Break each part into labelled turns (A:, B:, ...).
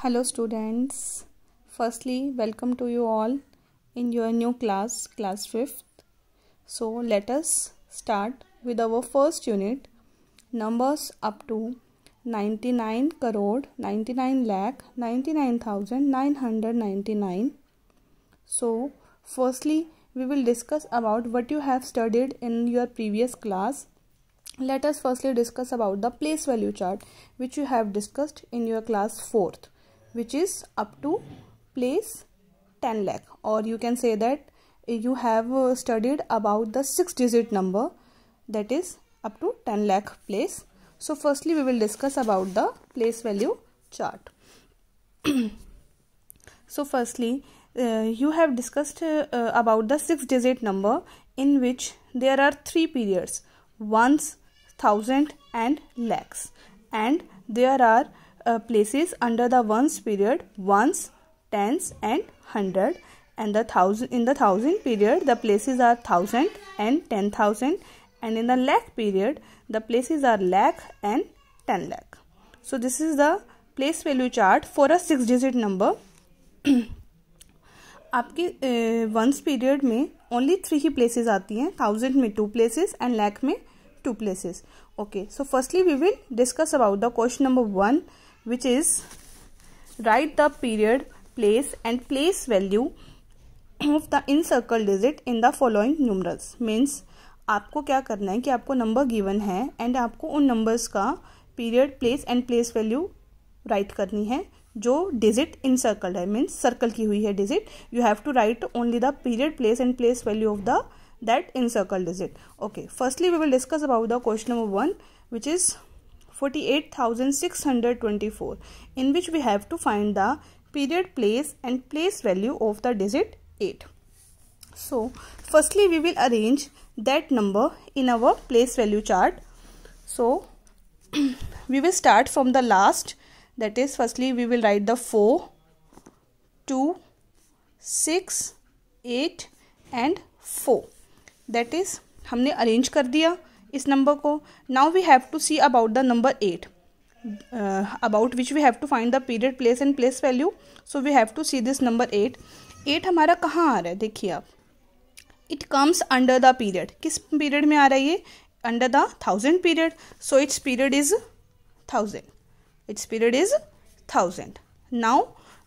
A: hello students firstly welcome to you all in your new class class 5th so let us start with our first unit numbers up to 99 crore 99 lakh 99999 so firstly we will discuss about what you have studied in your previous class let us firstly discuss about the place value chart which you have discussed in your class 4th which is up to place 10 lakh or you can say that you have uh, studied about the six digit number that is up to 10 lakh place so firstly we will discuss about the place value chart so firstly uh, you have discussed uh, uh, about the six digit number in which there are three periods ones thousand and lakhs and there are uh, places under the ones period ones, tens, and hundred, and the thousand in the thousand period the places are thousand and ten thousand, and in the lakh period the places are lakh and ten lakh. So this is the place value chart for a six digit number. आपके ones period में only three ही places आती हैं thousand में two places and lakh में two places okay so firstly we will discuss about the question number one which is write the period place and place value of the encircled digit in the following numerals means आपको क्या करना है कि आपको number given है and आपको उन numbers का period place and place value write करनी है जो डिजिट इन सर्कल है मीन्स सर्कल की हुई है digit you have to write only the period place and place value of the that in circle digit okay firstly we will discuss about the question number one which is 48624 in which we have to find the period place and place value of the digit 8 so firstly we will arrange that number in our place value chart so we will start from the last that is firstly we will write the 4 2 6 8 and 4 that हमने arrange कर दिया इस number को now we have to see about the number eight about which we have to find the period place and place value so we have to see this number eight eight हमारा कहाँ आ रहा है देखिए आप it comes under the period किस period में आ रहा है ये under the thousand period so its period is thousand its period is thousand now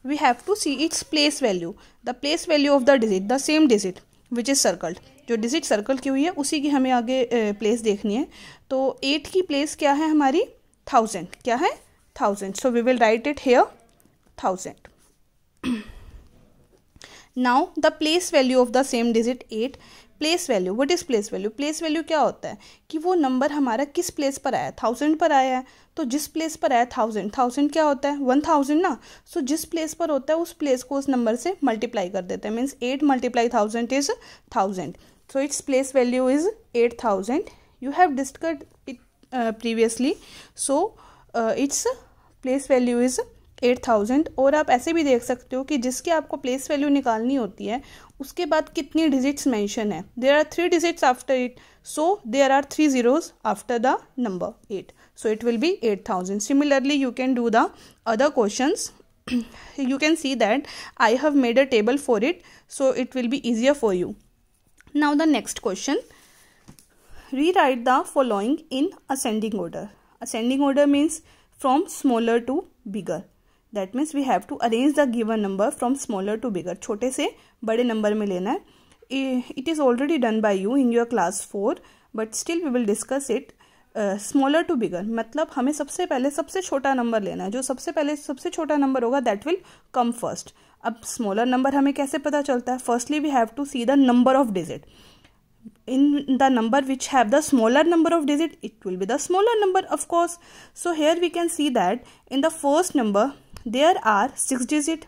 A: we have to C its place value the place value of the digit the same digit which is circled जो digit circle की हुई है उसी की हमें आगे place देखनी है तो एट की प्लेस क्या है हमारी थाउजेंड क्या है thousand so we will write it here thousand now the place value of the same digit eight place value what is place value place value क्या होता है कि वो नंबर हमारा किस प्लेस पर आया थाउजेंड पर आया है तो जिस प्लेस पर आया थाउजेंड थाउजेंड क्या होता है वन थाउजेंड ना सो so, जिस प्लेस पर होता है उस प्लेस को उस नंबर से मल्टीप्लाई कर देते हैं means eight multiply thousand is thousand so its place value is eight thousand you have discussed it previously so its place value is eight thousand और आप ऐसे भी देख सकते हो कि जिसकी आपको प्लेस वैल्यू निकालनी होती है उसके बाद कितनी डिजिट्स मैंशन है there are three digits after it so there are three zeros after the number eight so it will be eight thousand similarly you can do the other question you can see that I have made a table for it so it will be easier for you now the next question rewrite the following in ascending order ascending order means from smaller to bigger that means we have to arrange the given number from smaller to bigger छोटे से बड़े number में लेना है it is already done by you in your class four but still we will discuss it smaller to bigger मतलब हमें सबसे पहले सबसे छोटा नंबर लेना है जो सबसे पहले सबसे छोटा नंबर होगा दैट विल कम फर्स्ट अब स्मॉलर नंबर हमें कैसे पता चलता है firstly we have to see the number of digit in the number which have the smaller number of digit it will be the smaller number of course so here we can see that in the first number there are six digit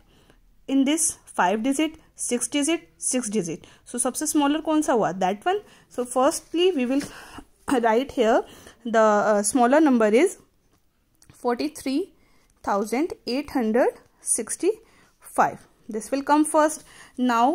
A: in this five digit, six digit, six digit. So, सबसे smaller कौन सा That one. So, firstly we will write here the uh, smaller number is is this will come first now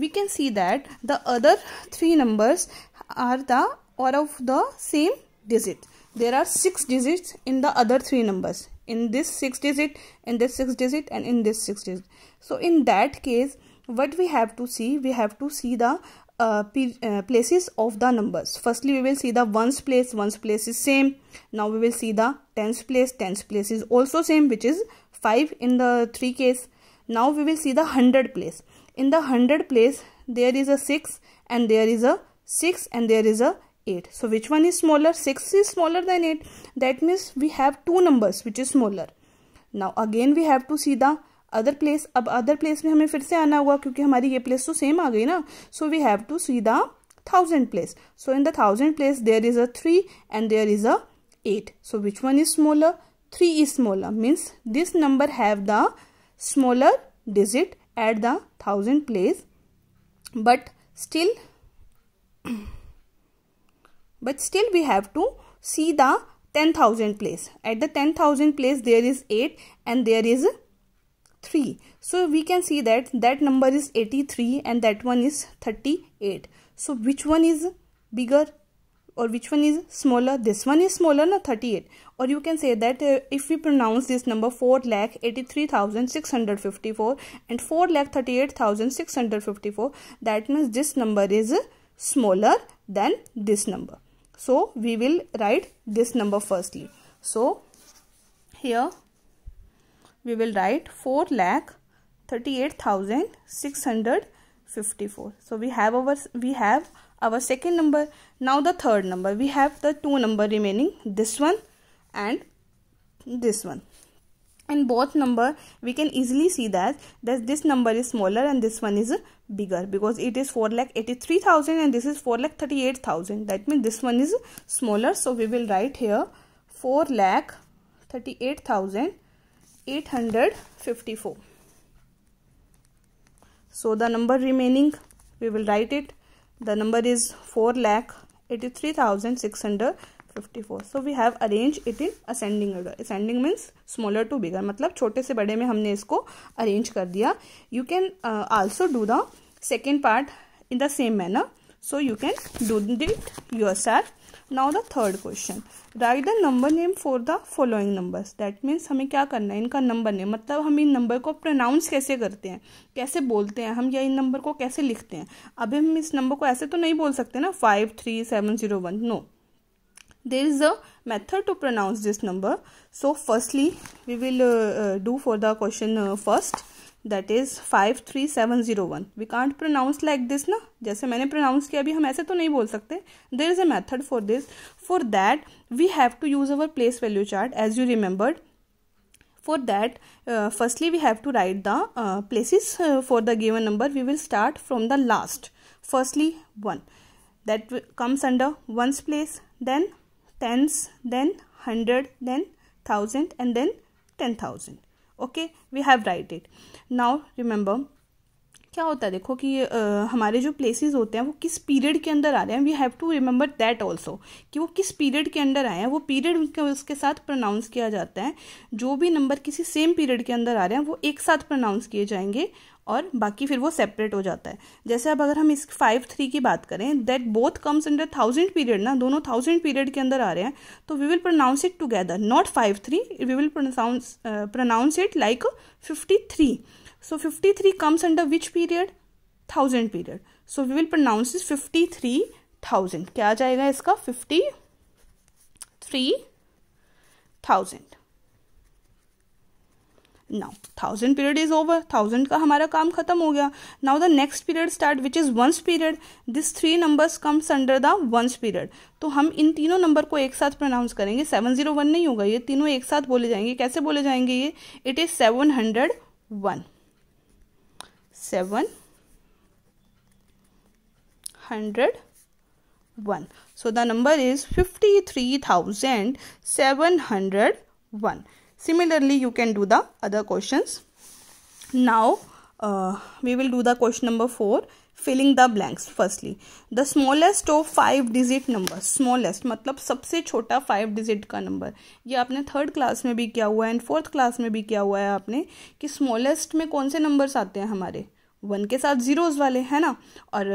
A: we can see that the other three numbers are the or of the same digit there are six digits in the other three numbers in this six digit in this six digit and in this six digit so in that case what we have to see we have to see the uh, uh, places of the numbers firstly we will see the ones place ones place is same now we will see the tens place tens place is also same which is 5 in the 3 case now we will see the 100 place in the 100 place there is a 6 and there is a 6 and there is a 8 so which one is smaller 6 is smaller than 8 that means we have two numbers which is smaller now again we have to see the other place. Ab other place में हमें फिर से आना होगा क्योंकि हमारी ये place तो सेम आ गई ना so we thousand place. So in the thousand place there is a 3 and there is a 8. So which one is smaller? 3 is smaller means this number have the smaller digit at the thousand place but still but still we have to see the 10,000 place. At the 10,000 place there is 8 and there is 3. So we can see that that number is 83 and that one is 38. So which one is bigger or which one is smaller? This one is smaller na 38. Or you can say that uh, if we pronounce this number 4 lakh 83,654 and 4 lakh 38,654 that means this number is smaller than this number. So we will write this number firstly. So here we will write 4 lakh 38654 so we have our we have our second number now the third number we have the two number remaining this one and this one in both number we can easily see that that this number is smaller and this one is bigger because it is 4 lakh 83000 and this is 4 lakh 38000 that means this one is smaller so we will write here 4 lakh 38000 854 so the number remaining we will write it the number is 4 lakh 83600 54 so we have arrange it in ascending order ascending means smaller to bigger मतलब छोटे से बड़े में हमने इसको arrange कर दिया you can also do the second part in the same manner so you can do do your yourself now the third question write the number name for the following numbers that मीन्स हमें क्या करना है इनका number name मतलब हम इन number को pronounce कैसे करते हैं कैसे बोलते हैं हम या इन नंबर को कैसे लिखते हैं अभी हम इस नंबर को ऐसे तो नहीं बोल सकते ना five three seven zero one no there is a method to pronounce this number so firstly we will uh, uh, do for the question uh, first that is 53701 we can't pronounce like this na jaise maine pronounce kiya abhi hum aise to nahi bol sakte there is a method for this for that we have to use our place value chart as you remembered for that uh, firstly we have to write the uh, places uh, for the given number we will start from the last firstly 1 that comes under ones place then tens, then hundred, then thousand, and then ten thousand. Okay, we have write it. Now remember क्या होता है देखो कि आ, हमारे जो places होते हैं वो किस पीरियड के अंदर आ रहे हैं we have to remember that also कि वो किस पीरियड के अंदर आए हैं वो पीरियड उसके साथ प्रोनाउंस किया जाता है जो भी नंबर किसी सेम पीरियड के अंदर आ रहे हैं वो एक साथ प्रोनाउंस किए जाएंगे और बाकी फिर वो सेपरेट हो जाता है जैसे अब अगर हम इस फाइव थ्री की बात करें that both comes under thousand period ना दोनों थाउजेंड पीरियड के अंदर आ रहे हैं तो we will pronounce it together not five three we will pronounce pronounce it like fifty three so fifty So 53 comes under which period? Thousand period. So we will fifty three thousand क्या आ जाएगा इसका fifty three thousand now thousand period is over thousand का हमारा काम खत्म हो गया now the next period start which is ones period this three numbers comes under the ones period तो हम इन तीनों नंबर को एक साथ प्रोनाउंस करेंगे सेवन जीरो वन नहीं होगा ये तीनों एक साथ बोले जाएंगे कैसे बोले जाएंगे ये it is seven hundred one seven hundred one. So the number is fifty three thousand seven hundred one. Similarly, you can do the other questions. Now uh, we will do the question number four filling the blanks firstly the smallest of five digit number smallest मतलब सबसे छोटा five digit का number ये आपने third class में भी किया हुआ है एंड फोर्थ क्लास में भी किया हुआ है आपने कि स्मॉलेस्ट में कौन से नंबर्स आते हैं हमारे वन के साथ जीरोज वाले है ना और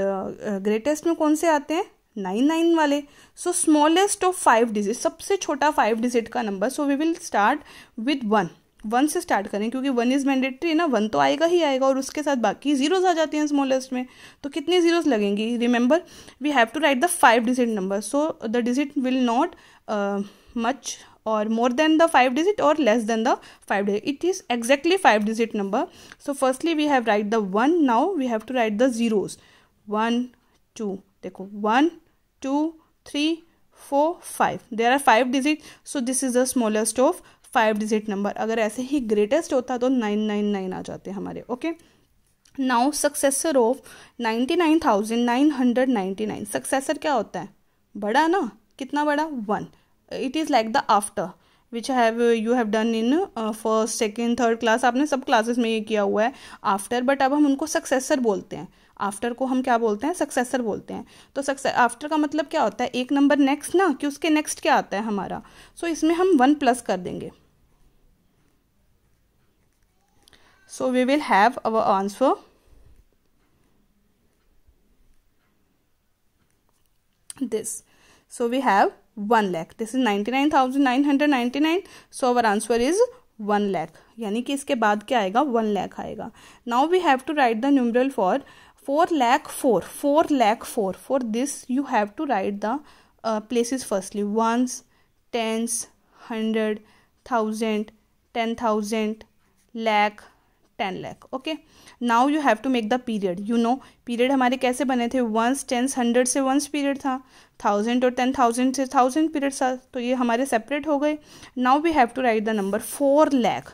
A: ग्रेटेस्ट uh, में कौन से आते हैं नाइन नाइन वाले so smallest of five digit सबसे छोटा फाइव डिजिट का number so we will start with one one से स्टार्ट करें क्योंकि वन इज़ मैंडेटरी ना वन तो आएगा ही आएगा और उसके साथ बाकी जीरोज आ जाती हैं स्मॉलेस्ट में तो कितनी जीरोज लगेंगी remember we have to write the five digit number so the digit will not much और more than the five digit और less than the five digit it is exactly five digit number so firstly we have write the one now we have to write the zeros one two देखो one two three four five there are five digit so this is the smallest of five digit number अगर ऐसे ही greatest होता तो nine nine nine आ जाते हमारे okay now successor of ninety nine thousand nine hundred ninety nine successor क्या होता है बड़ा ना कितना बड़ा one it is like the after which have you have done in first second third class आपने सब क्लासेस में ये किया हुआ है आफ्टर बट अब हम उनको सक्सेसर बोलते हैं आफ्टर को हम क्या बोलते हैं सक्सेसर बोलते हैं तो सक्सेस आफ्टर का मतलब क्या होता है एक नंबर नेक्स्ट ना कि उसके नेक्स्ट क्या आता है हमारा सो so, इसमें हम वन प्लस कर देंगे So we will have our answer. This. So we have 1 lakh. This is 99,999. So our answer is 1 lakh. यानी कि इसके बाद क्या आएगा 1 lakh आएगा. Now we have to write the numeral for 4 lakh 4. 4 lakh 4. For this you have to write the uh, places firstly. Ones, tens, hundred, thousand, ten thousand, lakh, ten lakh okay now you have to make the period you know period हमारे कैसे बने थे ones tens hundred से ones period था thousand और ten thousand से thousand period था तो ये हमारे सेपरेट हो गए now we have to write the number four lakh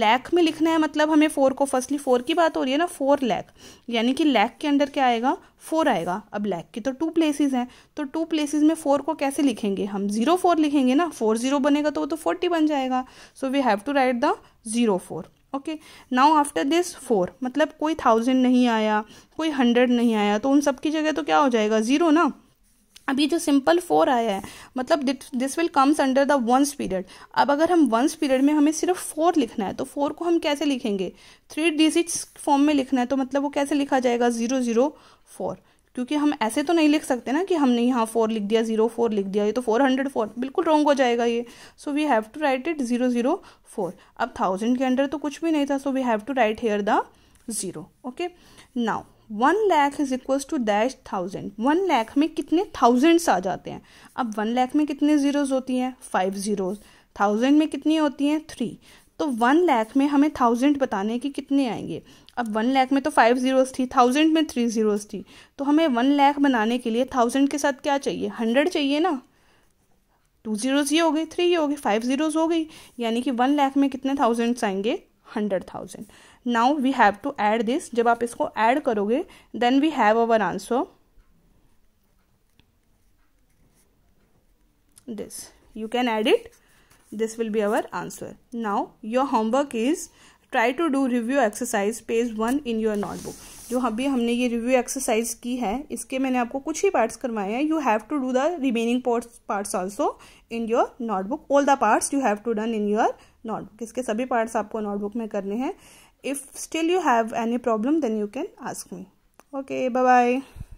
A: lakh में लिखना है मतलब हमें फोर को फर्स्टली फोर की बात हो रही है ना फोर लैख यानी कि लैख के अंडर क्या आएगा फोर आएगा अब लैख की तो टू प्लेसेस हैं तो टू प्लेसेस में फोर को कैसे लिखेंगे हम जीरो फोर लिखेंगे ना फोर जीरो बनेगा तो वो तो फोर्टी बन जाएगा so we have to write the zero four okay now after this four मतलब कोई थाउजेंड नहीं आया कोई हंड्रेड नहीं आया तो उन सब की जगह तो क्या हो जाएगा ज़ीरो ना अभी जो सिंपल फोर आया है मतलब this will comes under the ones period अब अगर हम वंस पीरियड में हमें सिर्फ फोर लिखना है तो फोर को हम कैसे लिखेंगे थ्री डिजिट्स फॉर्म में लिखना है तो मतलब वो कैसे लिखा जाएगा ज़ीरो ज़ीरो फोर क्योंकि हम ऐसे तो नहीं लिख सकते ना कि हमने यहाँ फोर लिख दिया ज़ीरो फोर लिख दिया ये तो फोर हंड्रेड फोर बिल्कुल रॉन्ग हो जाएगा ये so we have to write it zero zero four अब थाउजेंड के अंडर तो कुछ भी नहीं था so we have to write here the zero okay now one lakh is equals to dash thousand one lakh में कितने थाउजेंड्स आ जाते हैं अब वन लैख में कितने ज़ीरोज़ होती हैं फाइव ज़ीरोज़ थाउजेंड में कितनी होती हैं थ्री तो वन लैख में हमें थाउजेंड बताने के कितने आएंगे अब वन लैख में तो फाइव ज़ीरोज़ थी थाउजेंड में थ्री ज़ीरोज़ थी तो हमें वन लैख बनाने के लिए थाउजेंड के साथ क्या चाहिए हंड्रेड चाहिए ना टू ज़ीरोज़ ये हो गई थ्री ये हो गई फाइव ज़ीरोज़ हो गई यानी कि वन लैख में कितने थाउजेंड्स आएंगे hundred thousand now we have to add this जब आप इसको ऐड करोगे then we have our answer this you can add it this will be our answer now your homework is try to do review exercise page one in your notebook जो अभी हमने ये review exercise की है इसके मैंने आपको कुछ ही पार्ट्स करवाए हैं you have to do the remaining parts also in your notebook all the parts you have to done in your notebook इसके सभी पार्ट्स आपको नोटबुक में करने हैं if still you have any problem then you can ask me okay bye bye